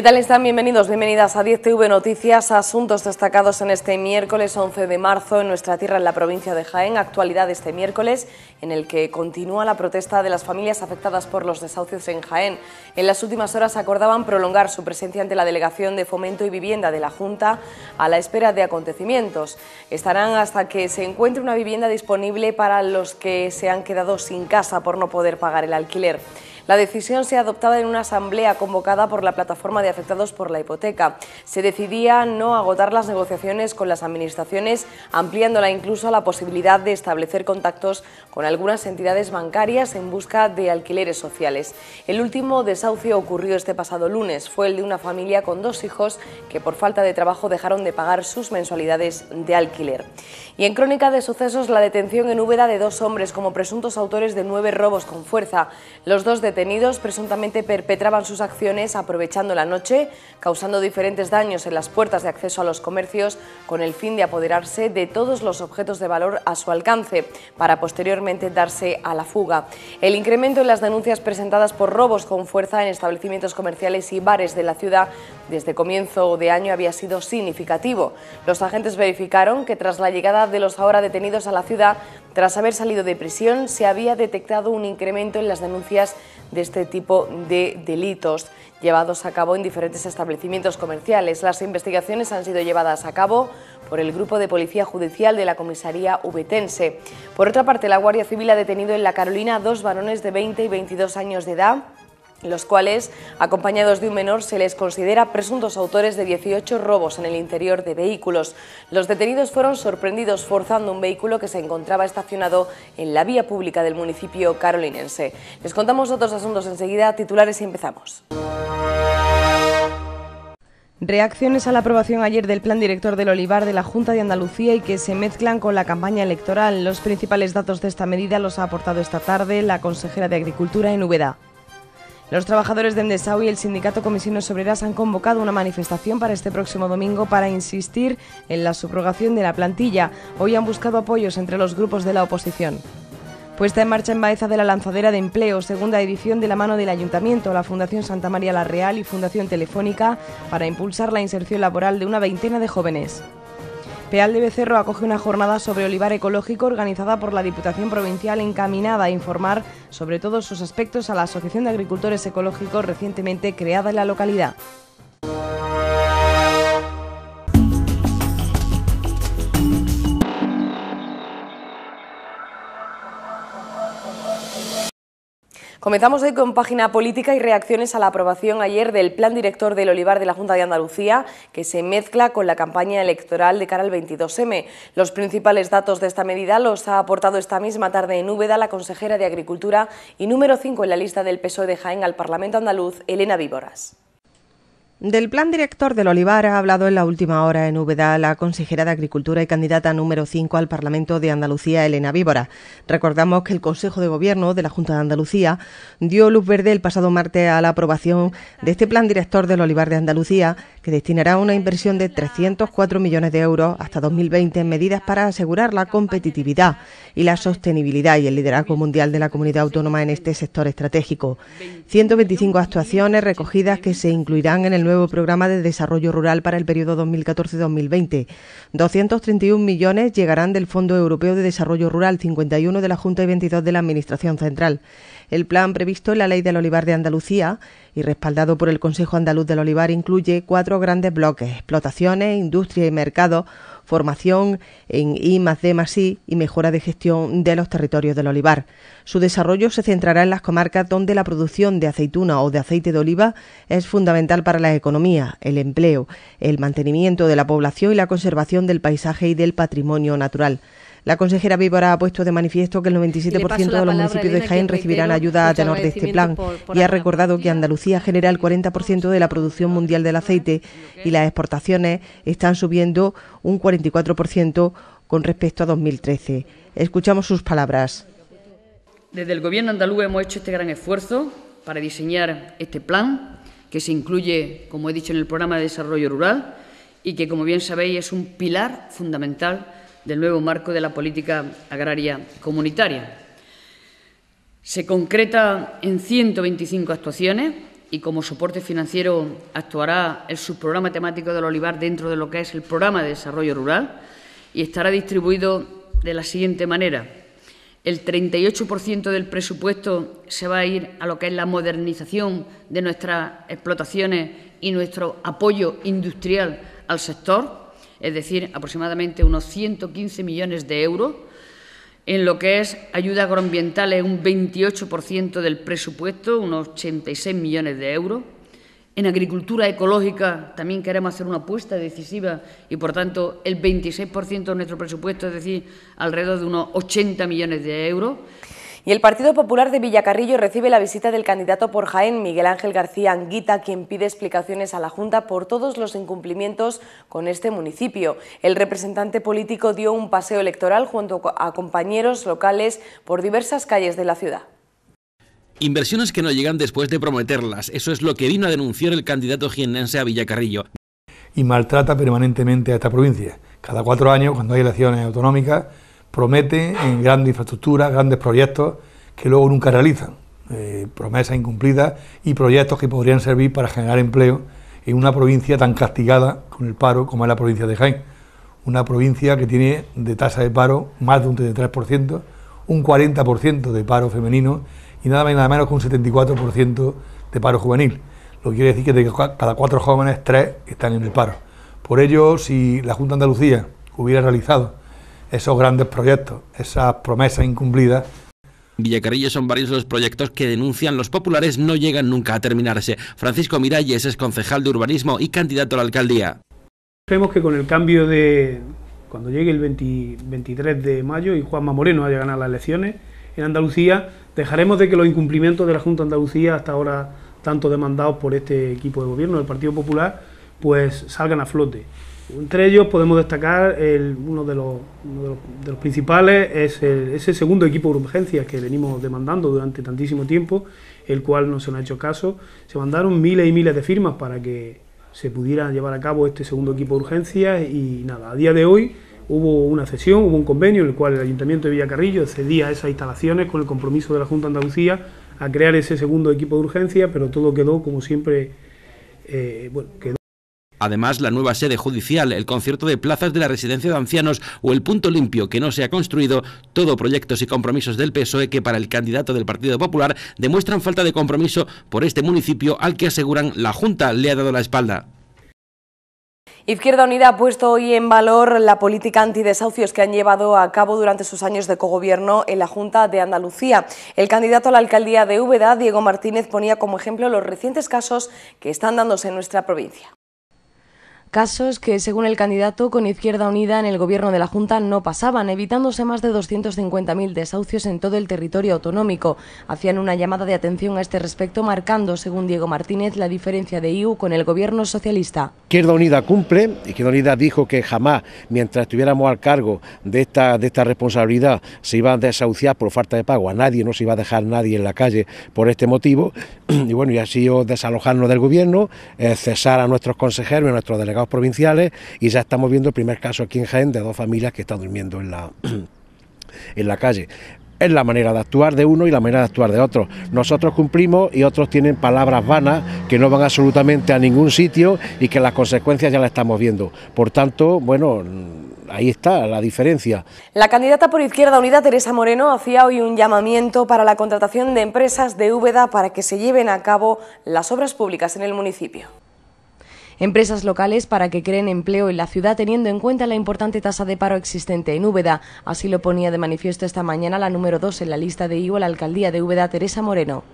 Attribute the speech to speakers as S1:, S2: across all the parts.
S1: ¿Qué tal están? Bienvenidos, bienvenidas a 10TV Noticias, asuntos destacados en este miércoles 11 de marzo en nuestra tierra, en la provincia de Jaén. Actualidad este miércoles, en el que continúa la protesta de las familias afectadas por los desahucios en Jaén. En las últimas horas acordaban prolongar su presencia ante la Delegación de Fomento y Vivienda de la Junta a la espera de acontecimientos. Estarán hasta que se encuentre una vivienda disponible para los que se han quedado sin casa por no poder pagar el alquiler. La decisión se adoptaba en una asamblea convocada por la plataforma de afectados por la hipoteca. Se decidía no agotar las negociaciones con las administraciones, ampliándola incluso a la posibilidad de establecer contactos con algunas entidades bancarias en busca de alquileres sociales. El último desahucio ocurrió este pasado lunes. Fue el de una familia con dos hijos que por falta de trabajo dejaron de pagar sus mensualidades de alquiler. Y en crónica de sucesos, la detención en Úbeda de dos hombres como presuntos autores de nueve robos con fuerza. Los dos detenidos presuntamente perpetraban sus acciones aprovechando la noche, causando diferentes daños en las puertas de acceso a los comercios con el fin de apoderarse de todos los objetos de valor a su alcance para posteriormente darse a la fuga. El incremento en las denuncias presentadas por robos con fuerza en establecimientos comerciales y bares de la ciudad desde comienzo de año había sido significativo. Los agentes verificaron que tras la llegada de los ahora detenidos a la ciudad, tras haber salido de prisión, se había detectado un incremento en las denuncias de este tipo de delitos llevados a cabo en diferentes establecimientos comerciales. Las investigaciones han sido llevadas a cabo por el Grupo de Policía Judicial de la Comisaría Ubetense. Por otra parte, la Guardia Civil ha detenido en La Carolina dos varones de 20 y 22 años de edad los cuales, acompañados de un menor, se les considera presuntos autores de 18 robos en el interior de vehículos. Los detenidos fueron sorprendidos forzando un vehículo que se encontraba estacionado en la vía pública del municipio carolinense. Les contamos otros asuntos enseguida, titulares y empezamos. Reacciones a la aprobación ayer del Plan Director del Olivar de la Junta de Andalucía y que se mezclan con la campaña electoral. Los principales datos de esta medida los ha aportado esta tarde la consejera de Agricultura en Ubeda. Los trabajadores de Endesau y el sindicato Comisiones Obreras han convocado una manifestación para este próximo domingo para insistir en la subrogación de la plantilla. Hoy han buscado apoyos entre los grupos de la oposición. Puesta en marcha en Baeza de la Lanzadera de Empleo, segunda edición de la mano del Ayuntamiento, la Fundación Santa María La Real y Fundación Telefónica para impulsar la inserción laboral de una veintena de jóvenes. Peal de Becerro acoge una jornada sobre olivar ecológico organizada por la Diputación Provincial encaminada a informar sobre todos sus aspectos a la Asociación de Agricultores Ecológicos recientemente creada en la localidad. Comenzamos hoy con página política y reacciones a la aprobación ayer del Plan Director del Olivar de la Junta de Andalucía, que se mezcla con la campaña electoral de cara al 22M. Los principales datos de esta medida los ha aportado esta misma tarde en Úbeda la consejera de Agricultura y número 5 en la lista del PSOE de Jaén al Parlamento Andaluz, Elena Víboras.
S2: Del plan director del Olivar ha hablado en la última hora en Úbeda la consejera de Agricultura y candidata número 5 al Parlamento de Andalucía, Elena Víbora. Recordamos que el Consejo de Gobierno de la Junta de Andalucía dio luz verde el pasado martes a la aprobación de este plan director del Olivar de Andalucía, que destinará una inversión de 304 millones de euros hasta 2020 en medidas para asegurar la competitividad y la sostenibilidad y el liderazgo mundial de la comunidad autónoma en este sector estratégico. 125 actuaciones recogidas que se incluirán en el nuevo Programa de Desarrollo Rural para el periodo 2014-2020. 231 millones llegarán del Fondo Europeo de Desarrollo Rural, 51 de la Junta y 22 de la Administración Central. El plan previsto en la Ley del Olivar de Andalucía y respaldado por el Consejo Andaluz del Olivar incluye cuatro grandes bloques, explotaciones, industria y mercado formación en I D I y mejora de gestión de los territorios del olivar. Su desarrollo se centrará en las comarcas donde la producción de aceituna o de aceite de oliva es fundamental para la economía, el empleo, el mantenimiento de la población y la conservación del paisaje y del patrimonio natural. La consejera Víbora ha puesto de manifiesto que el 97% de los municipios de Jaén recibirán ayuda a tenor de este plan y ha recordado que Andalucía genera el 40% de la producción mundial del aceite y las exportaciones están subiendo un 44% con respecto a 2013. Escuchamos sus palabras.
S3: Desde el Gobierno andaluz hemos hecho este gran esfuerzo para diseñar este plan, que se incluye, como he dicho, en el programa de desarrollo rural y que, como bien sabéis, es un pilar fundamental del nuevo marco de la política agraria comunitaria. Se concreta en 125 actuaciones y como soporte financiero actuará el subprograma temático del olivar dentro de lo que es el programa de desarrollo rural y estará distribuido de la siguiente manera. El 38% del presupuesto se va a ir a lo que es la modernización de nuestras explotaciones y nuestro apoyo industrial al sector, es decir, aproximadamente unos 115 millones de euros, en lo que es ayuda agroambiental es un 28% del presupuesto, unos 86 millones de euros. En agricultura ecológica también queremos hacer una apuesta decisiva y, por tanto, el 26% de nuestro presupuesto, es decir, alrededor de unos 80 millones de euros. Y el Partido Popular de Villacarrillo recibe la
S1: visita del candidato por Jaén, Miguel Ángel García Anguita, quien pide explicaciones a la Junta por todos los incumplimientos con este municipio. El representante político dio un paseo electoral junto a compañeros locales por diversas calles de la ciudad.
S4: Inversiones
S5: que no llegan después de prometerlas. Eso es lo que vino a denunciar el candidato jiennense a Villacarrillo.
S6: Y maltrata permanentemente a esta provincia. Cada cuatro años, cuando hay elecciones autonómicas, promete en grandes infraestructuras, grandes proyectos que luego nunca realizan, eh, promesas incumplidas y proyectos que podrían servir para generar empleo en una provincia tan castigada con el paro como es la provincia de Jaén, una provincia que tiene de tasa de paro más de un 33%, un 40% de paro femenino y nada más nada menos que un 74% de paro juvenil. Lo que quiere decir que de cada cuatro jóvenes, tres están en el paro. Por ello, si la Junta de Andalucía hubiera realizado esos grandes
S7: proyectos, esas promesas incumplidas
S5: Villacarillo son varios los proyectos que denuncian los populares no llegan nunca a terminarse. Francisco Miralles es concejal de urbanismo y candidato a la alcaldía.
S6: Creemos que con el cambio de cuando llegue el 23 de mayo y Juanma Moreno haya ganado las elecciones en Andalucía, dejaremos de que los incumplimientos de la Junta de Andalucía, hasta ahora tanto demandados por este equipo de gobierno del Partido Popular, pues salgan a flote. Entre ellos podemos destacar uno, de los, principales, es ese segundo equipo de urgencias que venimos demandando durante tantísimo tiempo, el cual no se nos ha hecho caso. Se mandaron miles y miles de firmas para que se pudiera llevar a cabo este segundo equipo de urgencias y nada, a día de hoy hubo una cesión, hubo un convenio en el cual el Ayuntamiento de Villacarrillo cedía esas instalaciones con el compromiso de la Junta de Andalucía a crear ese segundo equipo de urgencias, pero todo quedó como siempre, eh,
S5: Además, la nueva sede judicial, el concierto de plazas de la residencia de ancianos o el punto limpio que no se ha construido, todo proyectos y compromisos del PSOE que para el candidato del Partido Popular demuestran falta de compromiso por este municipio al que aseguran la Junta le ha dado la espalda.
S1: Izquierda Unida ha puesto hoy en valor la política antidesahucios que han llevado a cabo durante sus años de cogobierno en la Junta de Andalucía. El candidato a la alcaldía de Úbeda, Diego Martínez, ponía como ejemplo los recientes casos que están dándose en nuestra provincia. Casos que, según el candidato, con Izquierda Unida en el gobierno de la Junta no pasaban, evitándose más de 250.000 desahucios en todo el territorio autonómico. Hacían una llamada de atención a este respecto, marcando, según Diego Martínez, la diferencia de IU con el gobierno socialista.
S5: Izquierda Unida cumple. Izquierda Unida dijo que jamás, mientras estuviéramos al cargo de esta, de esta responsabilidad, se iba a desahuciar por falta de pago. A nadie, no se iba a dejar nadie en la calle por este motivo. Y bueno, y ha sido desalojarnos del gobierno, eh, cesar a nuestros consejeros y a nuestros delegados provinciales y ya estamos viendo el primer caso aquí en Jaén de dos familias que están durmiendo en la, en la calle es la manera de actuar de uno y la manera de actuar de otro. Nosotros cumplimos y otros tienen palabras vanas que no van absolutamente a ningún sitio y que las consecuencias ya las estamos viendo. Por tanto, bueno, mm, ahí está la diferencia.
S1: La candidata por Izquierda Unida, Teresa Moreno, hacía hoy un llamamiento para la contratación de empresas de Úbeda para que se lleven a cabo las obras públicas en el municipio empresas locales para que creen empleo en la ciudad teniendo en cuenta la importante tasa de paro existente en Úbeda. Así lo ponía de manifiesto esta mañana la número 2 en la lista de IVO la alcaldía de Úbeda, Teresa Moreno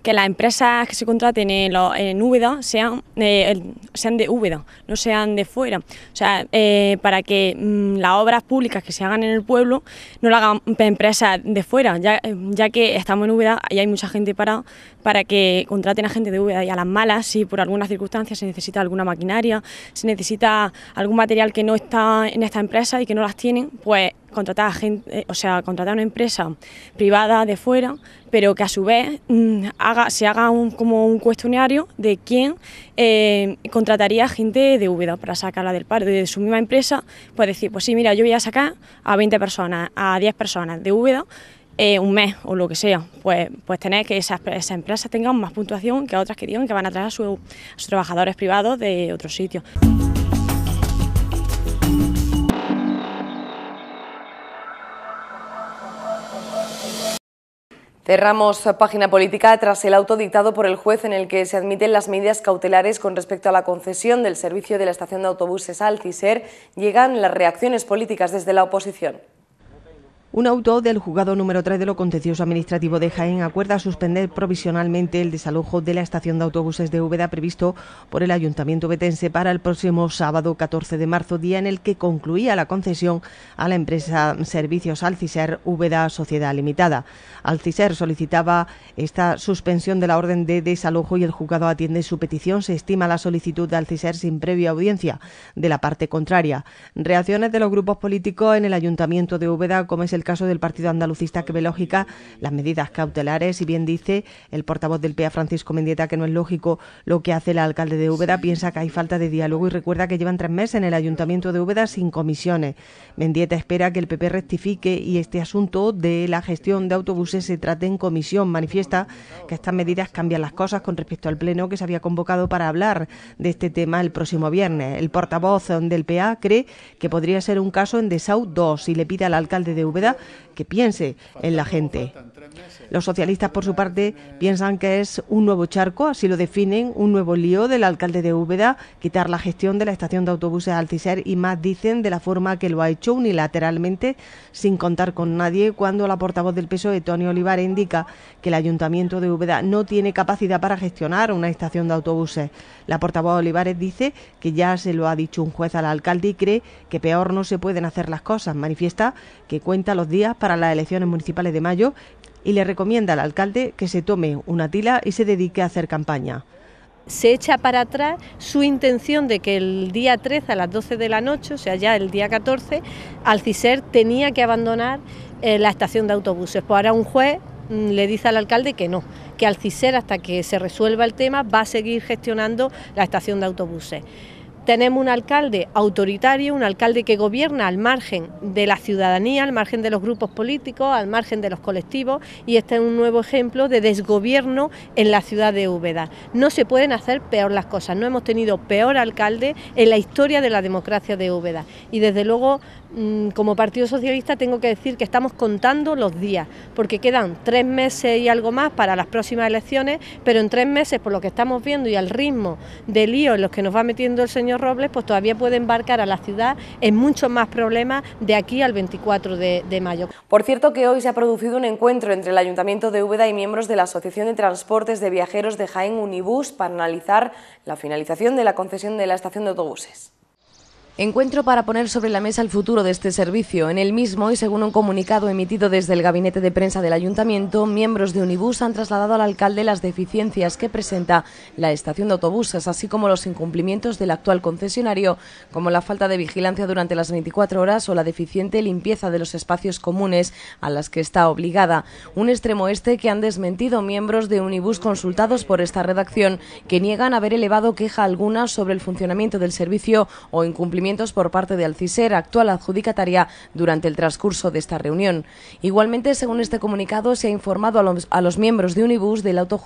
S1: que las empresas que se contraten en, Úbeda eh, sean, de Úbeda, no sean de fuera. O sea, eh, para que mm, las obras públicas que se hagan en el pueblo no las hagan empresas de fuera, ya, eh, ya que estamos en Úbeda y hay mucha gente parada, para que contraten a gente de VA y a las malas si por alguna circunstancia se necesita alguna maquinaria, se necesita algún material que no está en esta empresa y que no las tienen, pues contratar a gente, eh, o sea, contratar a una empresa privada de fuera, pero que a su vez mm, haga, se haga como un cuestionario de quién eh, contrataría gente de Úbeda para sacarla del paro. De su misma empresa, pues decir, pues sí, mira, yo voy a sacar a 20 personas, a 10 personas de Úbeda, eh, un mes o lo que sea, pues, pues tener que esas, empresa empresas tengan más puntuación que otras que digan que van a traer a, sus trabajadores privados de otros sitios. Cerramos página política tras el auto dictado por el juez en el que se admiten las medidas cautelares con respecto a la concesión del servicio de la estación de autobuses Alciser. Llegan las reacciones políticas desde la oposición.
S2: Un auto del juzgado número 3 de lo contencioso administrativo de Jaén acuerda suspender provisionalmente el desalojo de la estación de autobuses de Úbeda previsto por el Ayuntamiento Betense para el próximo sábado 14 de marzo, día en el que concluía la concesión a la empresa Servicios Alcicer Úbeda Sociedad Limitada. Alcicer solicitaba esta suspensión de la orden de desalojo y el juzgado atiende su petición. Se estima la solicitud de Alcicer sin previa audiencia de la parte contraria. Reacciones de los grupos políticos en el Ayuntamiento de Úbeda, como es el caso del Partido Andalucista que ve lógica las medidas cautelares y bien dice el portavoz del PA Francisco Mendieta que no es lógico lo que hace el alcalde de Úbeda, piensa que hay falta de diálogo y recuerda que llevan tres meses en el Ayuntamiento de Úbeda sin comisiones. Mendieta espera que el PP rectifique y este asunto de la gestión de autobuses se trate en comisión. Manifiesta que estas medidas cambian las cosas con respecto al pleno que se había convocado para hablar de este tema el próximo viernes. El portavoz del PA cree que podría ser un caso en Desau 2 y le pide al alcalde de Úbeda 하면 que piense en la gente. Los socialistas, por su parte, piensan que es un nuevo charco, así lo definen, un nuevo lío del alcalde de Úbeda, quitar la gestión de la estación de autobuses Alciser y más dicen de la forma que lo ha hecho unilateralmente, sin contar con nadie, cuando la portavoz del PSOE, Tony Olivares... indica que el ayuntamiento de Úbeda no tiene capacidad para gestionar una estación de autobuses. La portavoz Olivares dice que ya se lo ha dicho un juez al alcalde y cree que peor no se pueden hacer las cosas. Manifiesta que cuenta los días para para las elecciones municipales de mayo y le recomienda al alcalde que se tome una tila y se dedique a hacer campaña se echa para atrás su intención de que
S8: el día 13 a las 12 de la noche, o sea, ya el día 14, Alcicer tenía que abandonar eh, la estación de autobuses. Pues ahora un juez mm, le dice al alcalde que no, que Alciser hasta que se resuelva el tema va a seguir gestionando la estación de autobuses. Tenemos un alcalde autoritario, un alcalde que gobierna al margen de la ciudadanía, al margen de los grupos políticos, al margen de los colectivos y este es un nuevo ejemplo de desgobierno en la ciudad de Úbeda. No se pueden hacer peor las cosas, no hemos tenido peor alcalde en la historia de la democracia de Úbeda y desde luego Mm, como Partido Socialista tengo que decir que estamos contando los días, porque quedan tres meses y algo más para las próximas elecciones, pero en tres meses, por lo que estamos viendo y al ritmo de lío en los que nos va metiendo el señor Robles, pues todavía puede embarcar a la ciudad en muchos más problemas de aquí al 24 de, mayo. Por cierto que hoy se ha producido un encuentro entre el Ayuntamiento de Úbeda y miembros de la Asociación de Transportes
S1: de Viajeros de Jaén Unibus para analizar la finalización de la concesión de la estación de autobuses. Encuentro para poner sobre la mesa el futuro de este servicio. En el mismo y según un comunicado emitido desde el gabinete de prensa del ayuntamiento, miembros de Unibus han trasladado al alcalde las deficiencias que presenta la estación de autobuses, así como los incumplimientos del actual concesionario, como la falta de vigilancia durante las 24 horas o la deficiente limpieza de los espacios comunes a las que está obligada. Un extremo este que han desmentido miembros de Unibus consultados por esta redacción, que niegan haber elevado queja alguna sobre el funcionamiento del servicio o incumplimiento por parte de Alciser, actual adjudicataria, durante el transcurso de esta reunión. Igualmente, según este comunicado, se ha informado a los, a los miembros de Unibus del auto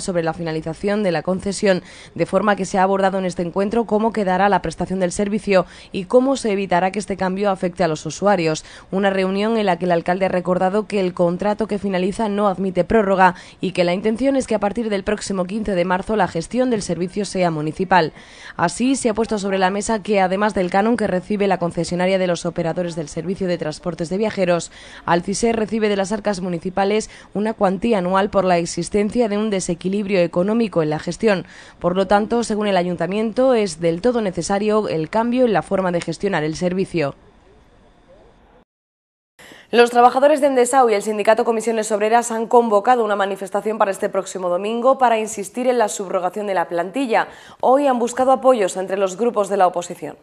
S1: sobre la finalización de la concesión, de forma que se ha abordado en este encuentro cómo quedará la prestación del servicio y cómo se evitará que este cambio afecte a los usuarios. Una reunión en la que el alcalde ha recordado que el contrato que finaliza no admite prórroga y que la intención es que a partir del próximo 15 de marzo la gestión del servicio sea municipal. Así, se ha puesto sobre la mesa que además del canon que recibe la concesionaria de los operadores del servicio de transportes de viajeros, Alciser recibe de las arcas municipales una cuantía anual por la existencia de un desequilibrio económico en la gestión. Por lo tanto, según el ayuntamiento, es del todo necesario el cambio en la forma de gestionar el servicio. Los trabajadores de Endesao y el sindicato Comisiones Obreras han convocado una manifestación para este próximo domingo para insistir en la subrogación de la plantilla. Hoy han buscado apoyos entre los grupos de la oposición.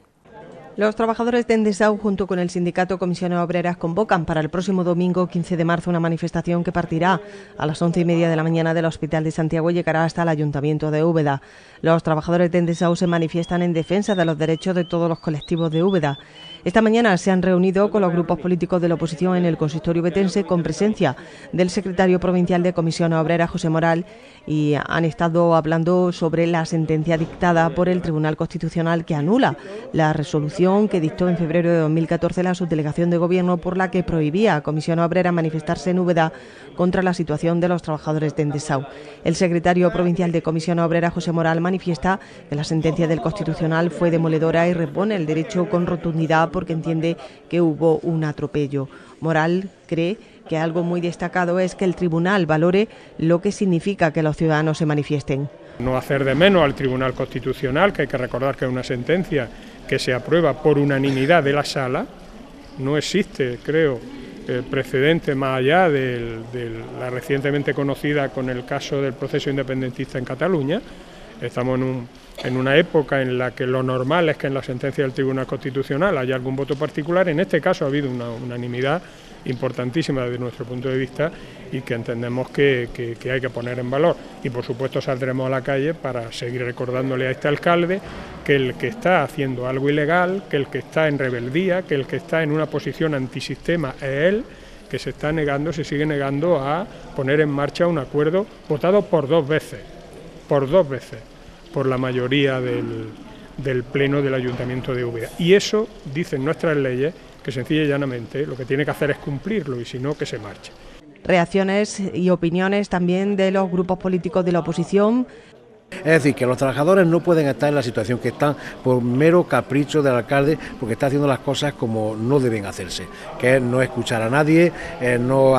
S2: Los trabajadores de Endesau, junto con el sindicato Comisiones Obreras, convocan para el próximo domingo 15 de marzo una manifestación que partirá a las once y media de la mañana del Hospital de Santiago y llegará hasta el Ayuntamiento de Úbeda. Los trabajadores de Endesau se manifiestan en defensa de los derechos de todos los colectivos de Úbeda. Esta mañana se han reunido con los grupos políticos de la oposición en el consistorio betense con presencia del secretario provincial de Comisiones Obreras, José Moral, y han estado hablando sobre la sentencia dictada por el Tribunal Constitucional que anula la resolución que dictó en febrero de 2014 la subdelegación de gobierno por la que prohibía a Comisión Obrera manifestarse en Úbeda contra la situación de los trabajadores de Endesau. El secretario provincial de Comisión Obrera, José Moral, manifiesta que la sentencia del Constitucional fue demoledora y repone el derecho con rotundidad porque entiende que hubo un atropello. Moral cree que algo muy destacado es que el tribunal valore lo que significa que los ciudadanos se manifiesten.
S7: No hacer de menos al Tribunal Constitucional, que hay que recordar que es una sentencia que se aprueba por unanimidad de la sala, no existe, creo, eh, precedente más allá de la recientemente conocida con el caso del proceso independentista en Cataluña. Estamos en, en, una época en la que lo normal es que en la sentencia del Tribunal Constitucional haya algún voto particular. En este caso ha habido una unanimidad importantísima desde nuestro punto de vista y que entendemos que, hay que poner en valor. Y por supuesto saldremos a la calle para seguir recordándole a este alcalde que el que está haciendo algo ilegal, que el que está en rebeldía, que el que está en una posición antisistema es él que se está negando, se sigue negando a poner en marcha un acuerdo votado por dos veces, por dos veces, por la mayoría del, Pleno del Ayuntamiento de Úbeda. Y eso, dicen nuestras leyes, que sencilla y llanamente lo que tiene que hacer es cumplirlo y si no, que se marche.
S2: Reacciones y opiniones también de los grupos políticos de la oposición
S5: es decir, que los trabajadores no pueden estar en la situación que están por mero capricho del alcalde, porque está haciendo las cosas como no deben hacerse, que es no escuchar a nadie, eh, no,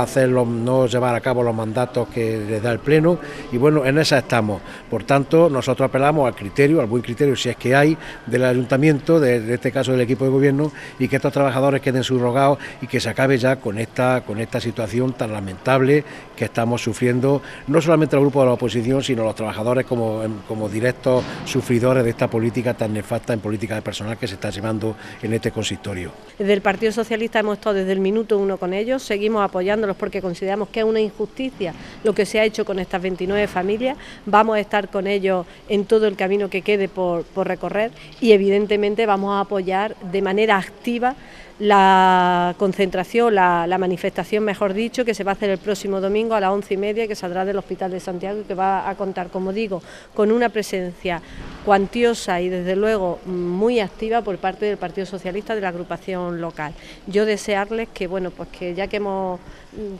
S5: no llevar a cabo los mandatos que les da el Pleno, y bueno, en esa estamos. Por tanto, nosotros apelamos al criterio, al buen criterio, si es que hay, del ayuntamiento, de, este caso del equipo de gobierno, y que estos trabajadores queden subrogados y que se acabe ya con esta, con esta situación tan lamentable que estamos sufriendo, no solamente el grupo de la oposición, sino los trabajadores como como, directos sufridores de esta política tan nefasta en política de personal que se está llevando en este consistorio.
S8: Desde el Partido Socialista hemos estado desde el minuto uno con ellos, seguimos apoyándolos porque consideramos que es una injusticia lo que se ha hecho con estas 29 familias, vamos a estar con ellos en todo el camino que quede por recorrer y evidentemente vamos a apoyar de manera activa la concentración, la, manifestación, mejor dicho, que se va a hacer el próximo domingo a las once y media, que saldrá del Hospital de Santiago y que va a contar, como digo, con una presencia cuantiosa y desde luego muy activa por parte del Partido Socialista de la agrupación local. Yo desearles que, bueno, pues que ya que hemos,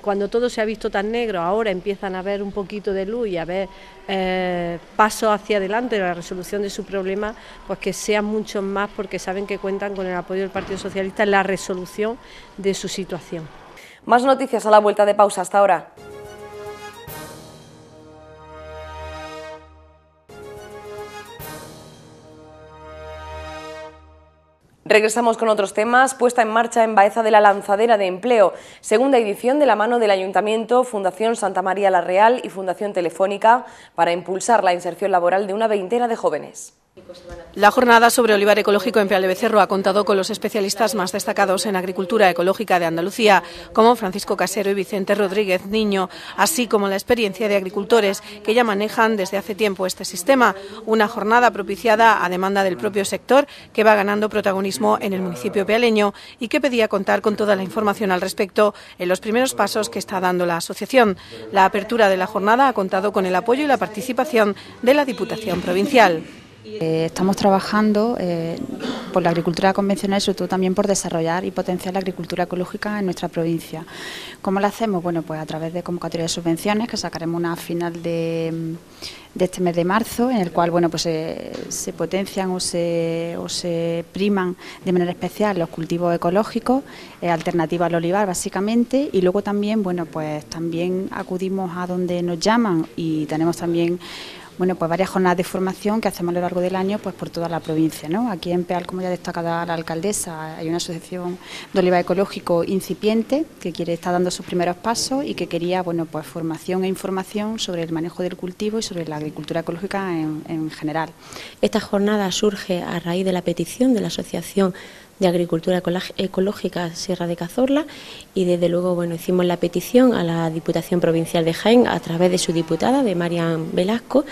S8: cuando todo se ha visto tan negro, ahora empiezan a ver un poquito de luz y a ver eh, paso pasos hacia adelante en la resolución de su problema, pues que sean muchos más porque saben que cuentan con el apoyo del Partido Socialista en la resolución de su situación. Más noticias a la vuelta de pausa hasta ahora.
S1: Regresamos con otros temas. Puesta en marcha en Baeza de la Lanzadera de Empleo, segunda edición de la mano del Ayuntamiento, Fundación Santa María la Real y Fundación Telefónica para impulsar la inserción laboral de una veintena de jóvenes.
S8: La jornada sobre olivar ecológico en Pial Becerro ha contado con los especialistas más destacados en agricultura ecológica de Andalucía, como Francisco Casero y Vicente Rodríguez Niño, así como la experiencia de agricultores que ya manejan desde hace tiempo este sistema. Una jornada propiciada a demanda del propio sector que va ganando protagonismo en el municipio pealeño y que pedía contar con toda la información al respecto en los primeros pasos que está dando la asociación. La apertura de la jornada ha contado con el apoyo y la participación de la Diputación Provincial.
S3: Eh, estamos trabajando eh,
S8: por la agricultura convencional y sobre todo también por desarrollar y potenciar la agricultura ecológica en nuestra provincia. ¿Cómo lo hacemos? Bueno, pues a través de convocatoria de subvenciones que sacaremos una final de, este mes de marzo en el cual bueno, pues eh, se, potencian o se, o se priman de manera especial los cultivos ecológicos, alternativa al olivar básicamente y luego también, bueno, pues también acudimos a donde nos llaman y tenemos también bueno, pues varias jornadas de formación que hacemos a lo largo del año pues por toda la provincia. Aquí en Peal, como ya destacada la alcaldesa, hay una asociación de oliva ecológico incipiente que quiere estar dando sus primeros pasos y que quería bueno, pues formación e información sobre el manejo del cultivo y sobre la agricultura ecológica en general. Esta jornada surge a raíz de la petición de la Asociación de Agricultura Ecológica Sierra de Cazorla y desde luego bueno, hicimos la petición a la Diputación Provincial de Jaén a través de su diputada, de María Velasco,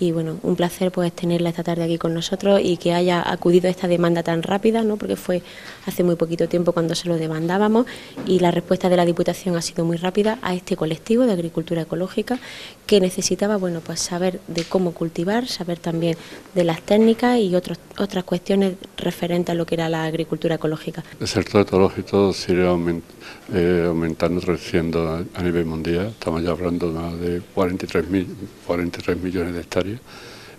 S8: y bueno, un placer pues tenerla esta tarde aquí con nosotros y que haya acudido a esta demanda tan rápida, ¿no? porque fue hace muy poquito tiempo cuando se lo demandábamos y la respuesta de la Diputación ha sido muy rápida a este colectivo de Agricultura Ecológica que necesitaba bueno, pues saber de cómo cultivar, saber también de las técnicas y otros, otras cuestiones referentes a lo que era la agricultura ecológica.
S7: El sector ecológico sigue eh, aumentando, creciendo a, nivel mundial. Estamos ya hablando de 43, millones de hectáreas.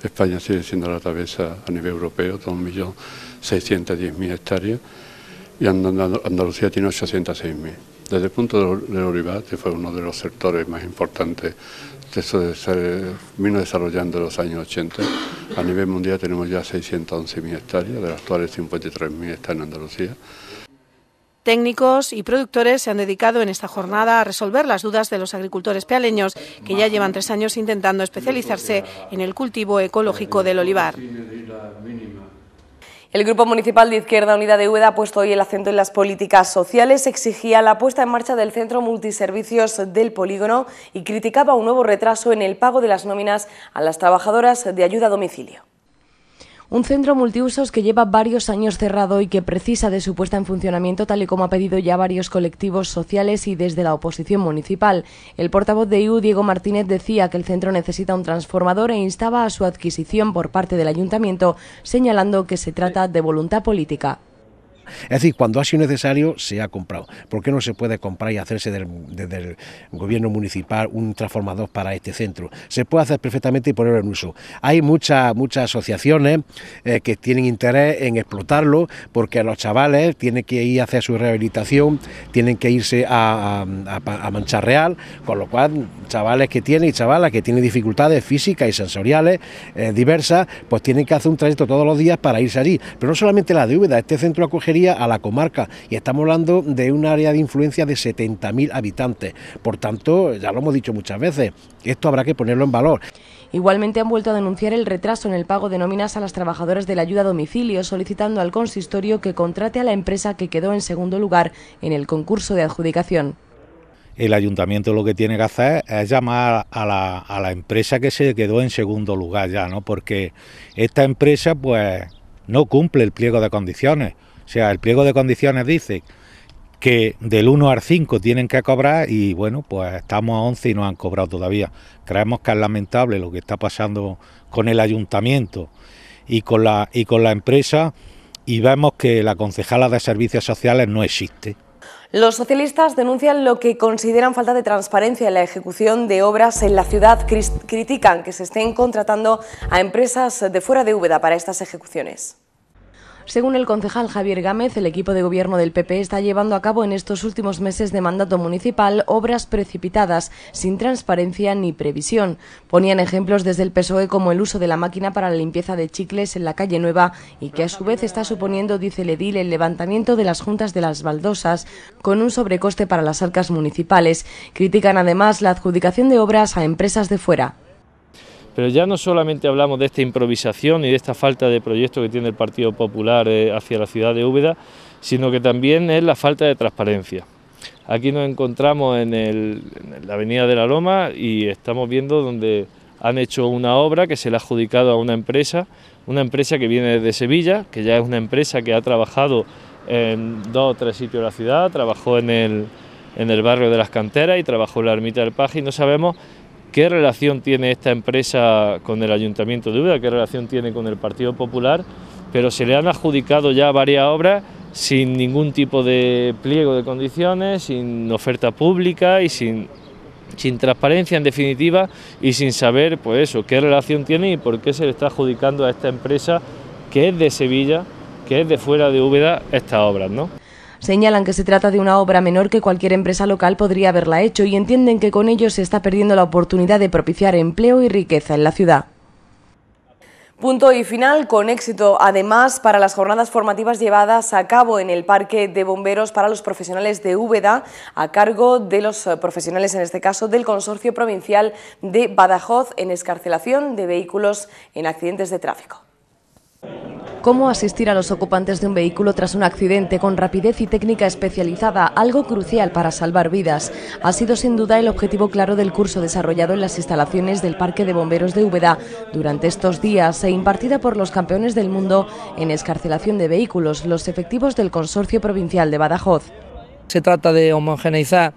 S7: España sigue siendo la cabeza a nivel europeo, 1.610.000 hectáreas, y Andalucía tiene 806.000. Desde el punto de olivar, que fue uno de los sectores más importantes esto se vino desarrollando en los años 80. A nivel mundial tenemos ya 611.000 hectáreas, de las actuales 53.000 están en Andalucía.
S8: Técnicos y productores se han dedicado en esta jornada a resolver las dudas de los agricultores pealeños, que ya llevan tres años intentando especializarse en el cultivo ecológico del olivar. El Grupo
S1: Municipal de Izquierda Unida de UEDA ha puesto hoy el acento en las políticas sociales, exigía la puesta en marcha del Centro Multiservicios del Polígono y criticaba un nuevo retraso en el pago de las nóminas a las trabajadoras de ayuda a domicilio. Un centro multiusos que lleva varios años cerrado y que precisa de su puesta en funcionamiento, tal y como ha pedido ya varios colectivos sociales y desde la oposición municipal. El portavoz de IU, Diego Martínez, decía que el centro necesita un transformador e instaba a su adquisición por parte del ayuntamiento, señalando que se trata de voluntad política.
S5: Es decir, cuando ha sido necesario se ha comprado. ¿Por qué no se puede comprar y hacerse del, desde el gobierno municipal un transformador para este centro? Se puede hacer perfectamente y ponerlo en uso. Hay muchas muchas asociaciones eh, que tienen interés en explotarlo porque los chavales tienen que ir hacia su rehabilitación, tienen que irse a, Mancha Real, con lo cual chavales que tienen y chavalas que tienen dificultades físicas y sensoriales eh, diversas, pues tienen que hacer un trayecto todos los días para irse allí. Pero no solamente la de este centro acoge a la comarca y estamos hablando de un área de influencia de 70.000 habitantes. Por tanto, ya lo hemos dicho muchas veces, esto habrá que ponerlo en valor.
S1: Igualmente han vuelto a denunciar el retraso en el pago de nóminas a las trabajadoras de la ayuda a domicilio, solicitando al consistorio que contrate a la empresa que quedó en segundo lugar en el concurso de adjudicación
S5: el ayuntamiento lo que tiene que hacer es llamar a la, a la, empresa que se quedó en segundo lugar ya, ¿no? Porque esta empresa pues no cumple el pliego de condiciones. O sea, el pliego de condiciones dice que del 1 al 5 tienen que cobrar y bueno, pues estamos a 11 y no han cobrado todavía. Creemos que es lamentable lo que está pasando con el ayuntamiento y con la, y con la empresa y vemos que la concejala de servicios sociales no existe.
S1: Los socialistas denuncian lo que consideran falta de transparencia en la ejecución de obras en la ciudad. Critican que se estén contratando a empresas de fuera de Úbeda para estas ejecuciones. Según el concejal Javier Gámez, el equipo de gobierno del PP está llevando a cabo en estos últimos meses de mandato municipal obras precipitadas, sin transparencia ni previsión. Ponían ejemplos desde el PSOE como el uso de la máquina para la limpieza de chicles en la calle Nueva y que a su vez está suponiendo, dice el edil, el levantamiento de las juntas de las baldosas con un sobrecoste para las arcas municipales. Critican además la adjudicación de obras a empresas de fuera.
S4: Pero ya no solamente hablamos de esta improvisación y de esta falta de proyecto que tiene el Partido Popular eh, hacia la ciudad de Úbeda, sino que también es la falta de transparencia. Aquí nos encontramos en, la Avenida de la Loma y estamos viendo donde han hecho una obra que se le ha adjudicado a una empresa, una empresa que viene de Sevilla, que ya es una empresa que ha trabajado en dos o tres sitios de la ciudad, trabajó en el, en el barrio de las canteras y trabajó en la ermita del Paje y no sabemos ¿Qué relación tiene esta empresa con el Ayuntamiento de Úbeda, ¿Qué relación tiene con el Partido Popular? Pero se le han adjudicado ya varias obras sin ningún tipo de pliego de condiciones, sin oferta pública y sin, sin transparencia en definitiva y sin saber pues eso, qué relación tiene y por qué se le está adjudicando a esta empresa que es de Sevilla, que es de fuera de Úbeda, estas obras. ¿no?
S1: Señalan que se trata de una obra menor que cualquier empresa local podría haberla hecho y entienden que con ello se está perdiendo la oportunidad de propiciar empleo y riqueza en la ciudad. Punto y final con éxito, además, para las jornadas formativas llevadas a cabo en el Parque de Bomberos para los profesionales de Úbeda, a cargo de los eh, profesionales, en este caso, del Consorcio Provincial de Badajoz en Escarcelación de Vehículos en Accidentes de Tráfico cómo asistir a los ocupantes de un vehículo tras un accidente con rapidez y técnica especializada, algo crucial para salvar vidas. Ha sido sin duda el objetivo claro del curso desarrollado en las instalaciones del Parque de Bomberos de Úbeda durante estos días e impartida por los campeones del mundo en escarcelación de
S6: vehículos, los efectivos del Consorcio Provincial de Badajoz. Se trata de homogeneizar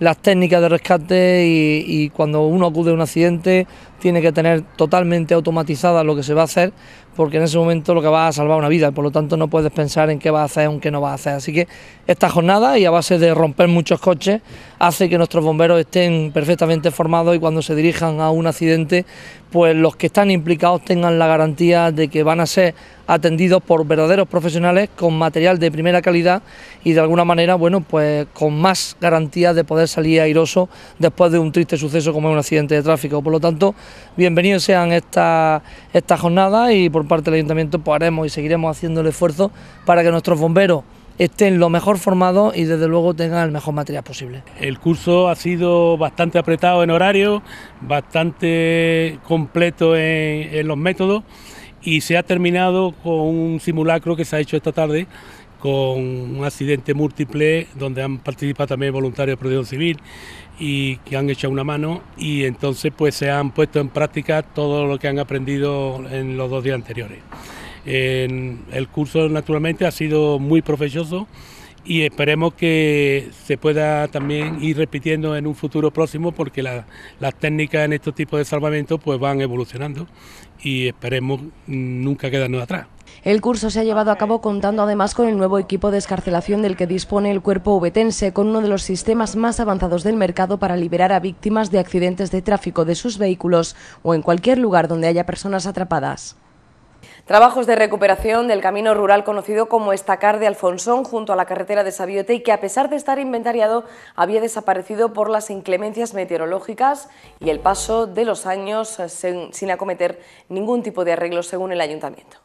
S6: las técnicas de rescate y, cuando uno acude a un accidente tiene que tener totalmente automatizada lo que se va a hacer porque en ese momento lo que va a salvar una vida, por lo tanto no puedes pensar en qué va a hacer o en qué no va a hacer. Así que esta jornada y a base de romper muchos coches hace que nuestros bomberos estén perfectamente formados y cuando se dirijan a un accidente pues los que están implicados tengan la garantía de que van a ser atendidos por verdaderos profesionales con material de primera calidad y de alguna manera, bueno, pues con más garantías de poder salir airoso después de un triste suceso como es un accidente de tráfico. Por lo tanto, bienvenidos sean estas esta jornada y por parte del Ayuntamiento pues haremos y seguiremos haciendo el esfuerzo para que nuestros bomberos estén lo mejor formados y desde luego tengan el mejor material posible. El curso ha sido bastante apretado en horario, bastante completo en los métodos y se ha terminado con un simulacro que se ha hecho esta tarde con un accidente múltiple donde han participado también voluntarios de protección civil y que han hecho una mano y entonces pues se han puesto en práctica todo lo que han aprendido en los dos días anteriores. el curso naturalmente ha sido muy provechoso y esperemos que se pueda también ir repitiendo en un futuro próximo porque las técnicas en estos tipos de salvamento pues, van evolucionando y esperemos mm, nunca quedarnos atrás.
S1: El curso se ha llevado a cabo contando además con el nuevo equipo de escarcelación del que dispone el cuerpo ubetense, con uno de los sistemas más avanzados del mercado para liberar a víctimas de accidentes de tráfico de sus vehículos o en cualquier lugar donde haya personas atrapadas. Trabajos de recuperación del camino rural conocido como Estacar de Alfonsón junto a la carretera de Sabiote y que a pesar de estar inventariado había desaparecido por las inclemencias meteorológicas y el paso de los años eh, sin acometer ningún tipo de arreglo según el ayuntamiento.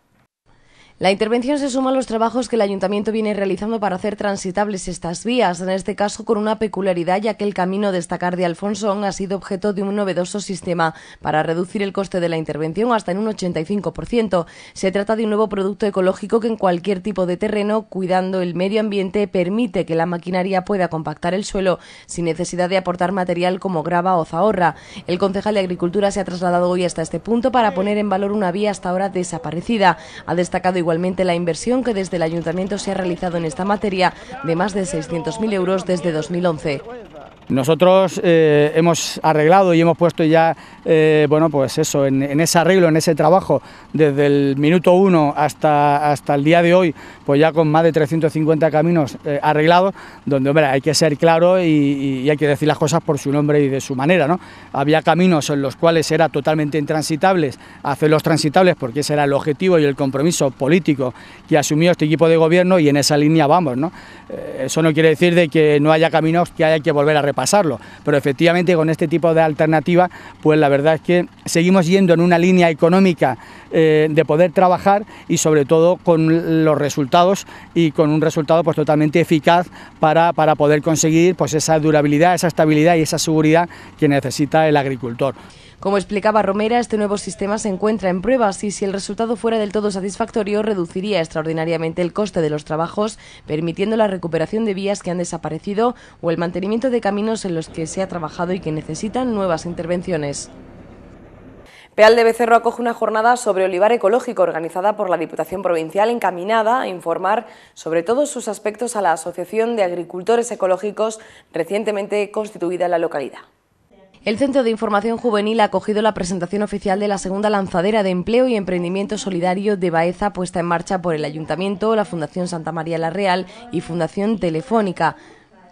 S1: La intervención se suma a los trabajos que el ayuntamiento viene realizando para hacer transitables estas vías, en este caso con una peculiaridad ya que el camino destacar de Alfonsón ha sido objeto de un novedoso sistema para reducir el coste de la intervención hasta en un 85%. Se trata de un nuevo producto ecológico que en cualquier tipo de terreno, cuidando el medio ambiente, permite que la maquinaria pueda compactar el suelo sin necesidad de aportar material como grava o zahorra. El concejal de Agricultura se ha trasladado hoy hasta este punto para poner en valor una vía hasta ahora desaparecida. Ha destacado igualmente la inversión que desde el ayuntamiento se ha realizado en esta materia de más de 600.000 euros desde 2011.
S6: Nosotros eh, hemos arreglado y hemos puesto ya, eh, bueno, pues eso, en, ese arreglo, en ese trabajo, desde el minuto uno hasta, hasta el día de hoy, pues ya con más de 350 caminos eh, arreglados, donde, hombre, hay que ser claro y, hay que decir las cosas por su nombre y de su manera, ¿no? Había caminos en los cuales era totalmente intransitables, hacerlos transitables porque ese era el objetivo y el compromiso político que asumió este equipo de gobierno y en esa línea vamos, ¿no? Eh, eso no quiere decir de que no haya caminos que haya que volver a repasarlo, pero efectivamente con este tipo de alternativa, pues la verdad es que seguimos yendo en una línea económica eh, de poder trabajar y sobre todo con los resultados y con un resultado pues totalmente eficaz para, para poder conseguir pues esa durabilidad, esa estabilidad y esa seguridad que necesita el agricultor.
S1: Como explicaba Romera, este nuevo sistema se encuentra en pruebas y si el resultado fuera del todo satisfactorio, reduciría extraordinariamente el coste de los trabajos, permitiendo la recuperación de vías que han desaparecido o el mantenimiento de caminos en los que se ha trabajado y que necesitan nuevas intervenciones. Peal de Becerro acoge una jornada sobre olivar ecológico organizada por la Diputación Provincial encaminada a informar sobre todos sus aspectos a la Asociación de Agricultores Ecológicos recientemente constituida en la localidad. El Centro de Información Juvenil ha acogido la presentación oficial de la segunda lanzadera de empleo y emprendimiento solidario de Baeza puesta en marcha por el Ayuntamiento, la Fundación Santa María la Real y Fundación Telefónica.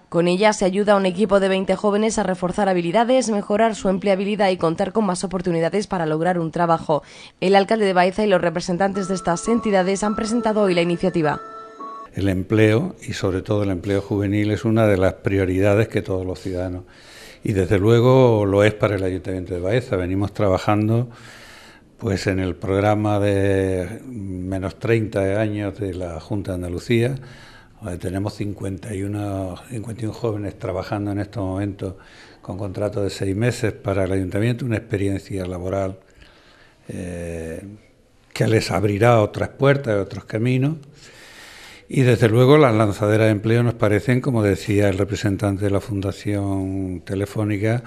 S1: Con ella se ayuda a un equipo de 20 jóvenes a reforzar habilidades, mejorar su empleabilidad y contar con más oportunidades para lograr un trabajo. El alcalde de Baeza y los representantes de estas entidades han presentado hoy la iniciativa.
S7: El empleo, y sobre todo el empleo juvenil, es una de las prioridades que todos los ciudadanos y desde luego lo es para el Ayuntamiento de Baeza. Venimos trabajando pues en el programa de menos 30 años de la Junta de Andalucía, donde tenemos 51, jóvenes trabajando en estos momentos con contrato de seis meses para el ayuntamiento, una experiencia laboral eh, que les abrirá otras puertas, otros caminos. Y desde luego las lanzaderas de empleo nos parecen, como decía el representante de la Fundación Telefónica,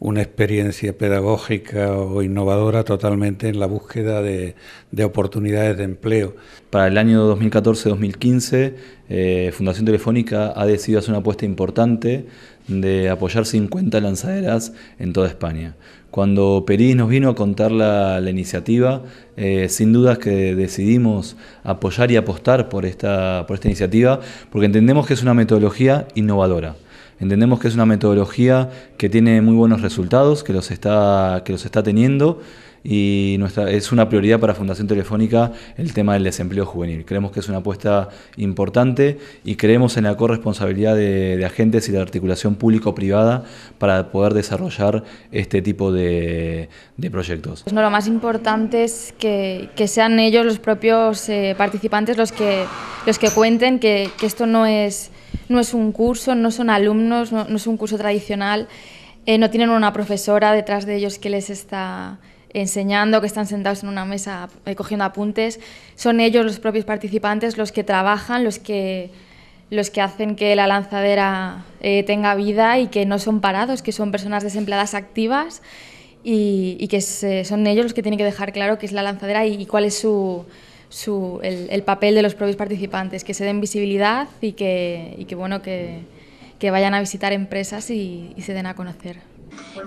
S7: una experiencia pedagógica o innovadora totalmente en la búsqueda de, oportunidades de empleo.
S4: Para el año 2014-2015, eh, Fundación Telefónica ha decidido hacer una apuesta importante de apoyar 50 lanzaderas en toda España. Cuando Peris nos vino a contar la, iniciativa, eh, sin dudas que decidimos apoyar y apostar por esta, por esta iniciativa, porque entendemos que es una metodología innovadora. Entendemos que es una metodología que tiene muy buenos resultados, que los está, que los está teniendo y nuestra, es una prioridad para Fundación Telefónica el tema del desempleo juvenil. Creemos que es una apuesta importante y creemos en la corresponsabilidad de, agentes y la articulación público-privada para poder desarrollar este tipo de, proyectos.
S3: lo más importante es que, sean ellos los propios eh, participantes los que, los que cuenten que, esto no es, no es un curso, no son alumnos, no, es un curso
S1: tradicional, eh, no tienen una profesora detrás de ellos que les está enseñando, que están sentados en una mesa eh, cogiendo apuntes, son ellos los propios participantes los que trabajan, los que, los que hacen que la lanzadera eh, tenga vida y que no son parados, que son personas desempleadas activas y, que son ellos los que tienen que dejar claro qué es la lanzadera y, cuál es el, papel de los propios participantes, que se den visibilidad y que, y bueno, que, vayan a visitar empresas y
S3: se den a conocer.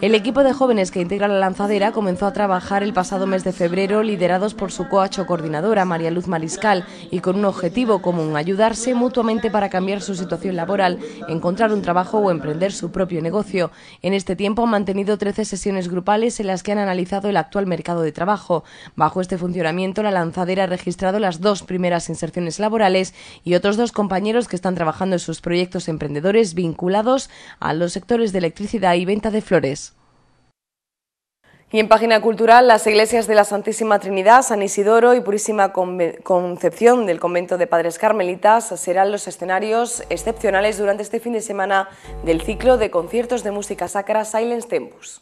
S1: El equipo de jóvenes que integra la lanzadera comenzó a trabajar el pasado mes de febrero, liderados por su coach coordinadora, María Luz Mariscal, y con un objetivo común, ayudarse mutuamente para cambiar su situación laboral, encontrar un trabajo o emprender su propio negocio. En este tiempo han mantenido 13 sesiones grupales en las que han analizado el actual mercado de trabajo. Bajo este funcionamiento, la lanzadera ha registrado las dos primeras inserciones laborales y otros dos compañeros que están trabajando en sus proyectos emprendedores vinculados a los sectores de electricidad y venta de flores y en página cultural, las iglesias de la Santísima Trinidad, San Isidoro y Purísima Concepción del convento de Padres Carmelitas serán los escenarios excepcionales durante este fin de semana del ciclo de conciertos de música sacra Silence Tempus.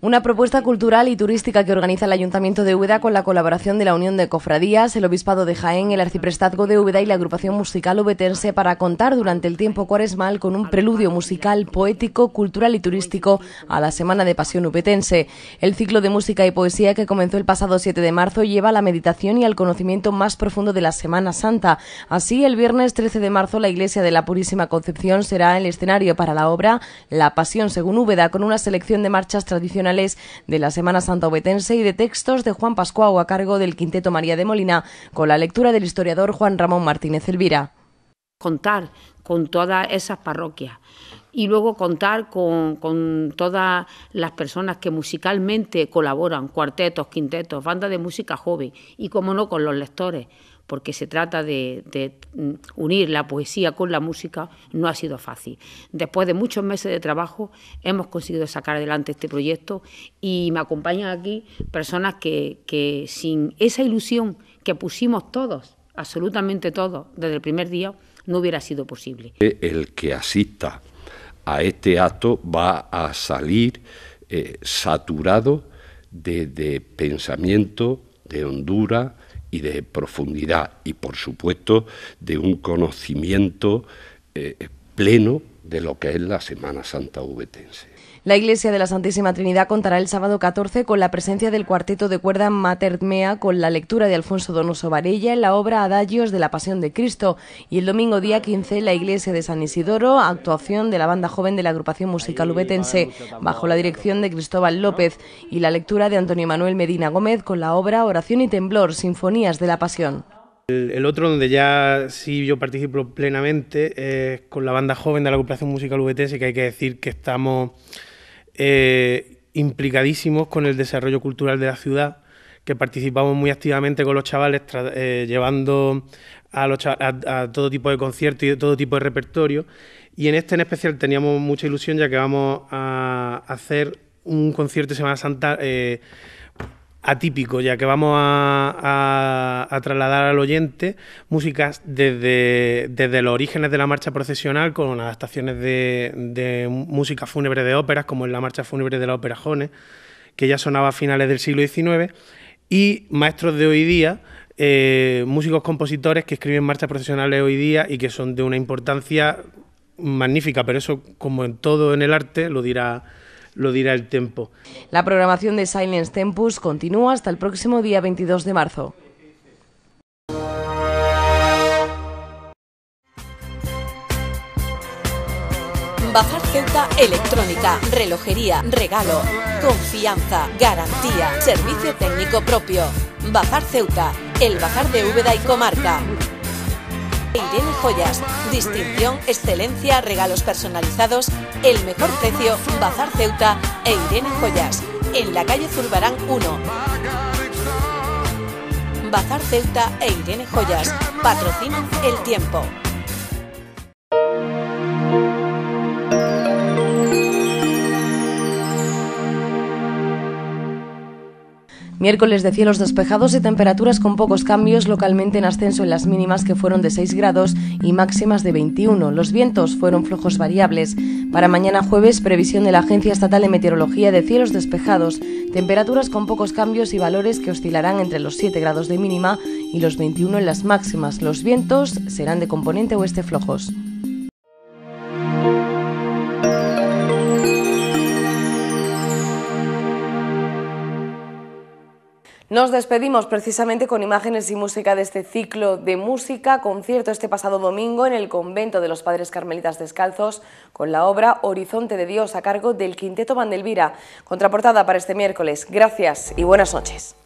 S1: Una propuesta cultural y turística que organiza el Ayuntamiento de Úbeda con la colaboración de la Unión de Cofradías, el Obispado de Jaén, el Arciprestazgo de Úbeda y la agrupación musical Ubetense para contar durante el tiempo cuaresmal con un preludio musical, poético, cultural y turístico a la Semana de Pasión Ubetense. El ciclo de música y poesía que comenzó el pasado 7 de marzo lleva a la meditación y al conocimiento más profundo de la Semana Santa. Así, el viernes 13 de marzo la Iglesia de la Purísima Concepción será el escenario para la obra La Pasión según Úbeda con una selección de marchas tradicionales de la Semana Santa Obetense y de textos de Juan Pascuau a cargo del Quinteto María de Molina, con la lectura del historiador Juan Ramón Martínez
S3: Elvira. Contar con todas esas parroquias y luego contar con, con, todas las personas que musicalmente colaboran, cuartetos, quintetos, bandas de música joven y, como no, con los lectores, porque se trata de, mm, unir la poesía con la música, no ha sido fácil. Después de muchos meses de trabajo hemos conseguido sacar adelante este proyecto y me acompañan aquí personas que, sin esa ilusión que pusimos todos, absolutamente todos, desde el primer día, no hubiera sido posible.
S4: El que asista a este acto va a salir eh, saturado de, de, pensamiento, de hondura, y de profundidad y por supuesto de un conocimiento eh, pleno de lo que es la Semana Santa Ubetense.
S1: La Iglesia de la Santísima Trinidad contará el sábado 14 con la presencia del cuarteto de cuerda Mater con la lectura de Alfonso Donoso Varella en la obra Adagios de la Pasión de Cristo y el domingo día 15 la Iglesia de San Isidoro, actuación de la banda joven de la agrupación musical ubetense bajo la dirección de Cristóbal López y la lectura de Antonio Manuel Medina Gómez con la obra Oración y Temblor, Sinfonías de la Pasión.
S6: El, otro donde ya sí yo participo plenamente es con la banda joven de la agrupación musical ubetense que hay que decir que estamos eh, implicadísimos con el desarrollo cultural de la ciudad, que participamos muy activamente con los chavales, eh, llevando a, los a, todo tipo de conciertos y de todo tipo de repertorio. Y en este en especial teníamos mucha ilusión, ya que vamos a hacer un concierto de Semana Santa. Eh, atípico, ya que vamos a, trasladar al oyente músicas desde, los orígenes de la marcha procesional, con adaptaciones de, música fúnebre de óperas, como en la marcha fúnebre de la ópera Jone, que ya sonaba a finales del siglo XIX, y maestros de hoy día, eh, músicos compositores que escriben marchas procesionales hoy día y que son de una importancia magnífica, pero eso, como en todo en el arte, lo dirá lo dirá el Tempo.
S1: La programación de Silence Tempus continúa hasta el próximo día 22 de marzo.
S8: Bajar Ceuta Electrónica, relojería, regalo, confianza, garantía, servicio técnico propio. Bajar Ceuta, el Bajar de Úbeda y Comarca. Irene Joyas, distinción, excelencia, regalos personalizados, el mejor precio, Bazar Ceuta e Irene Joyas, en la calle Zurbarán 1. Bazar Ceuta e Irene Joyas patrocinan el tiempo.
S1: Miércoles de cielos despejados y temperaturas con pocos cambios, localmente en ascenso en las mínimas que fueron de 6 grados y máximas de 21. Los vientos fueron flojos variables. Para mañana jueves, previsión de la Agencia Estatal de Meteorología de cielos despejados, temperaturas con pocos cambios y valores que oscilarán entre los 7 grados de mínima y los 21 en las máximas. Los vientos serán de componente oeste flojos. Nos despedimos precisamente con imágenes y música de este ciclo de música, concierto este pasado domingo en el convento de los Padres Carmelitas Descalzos, con la obra Horizonte de Dios a cargo del Quinteto Vandelvira, contraportada para este miércoles. Gracias y buenas noches.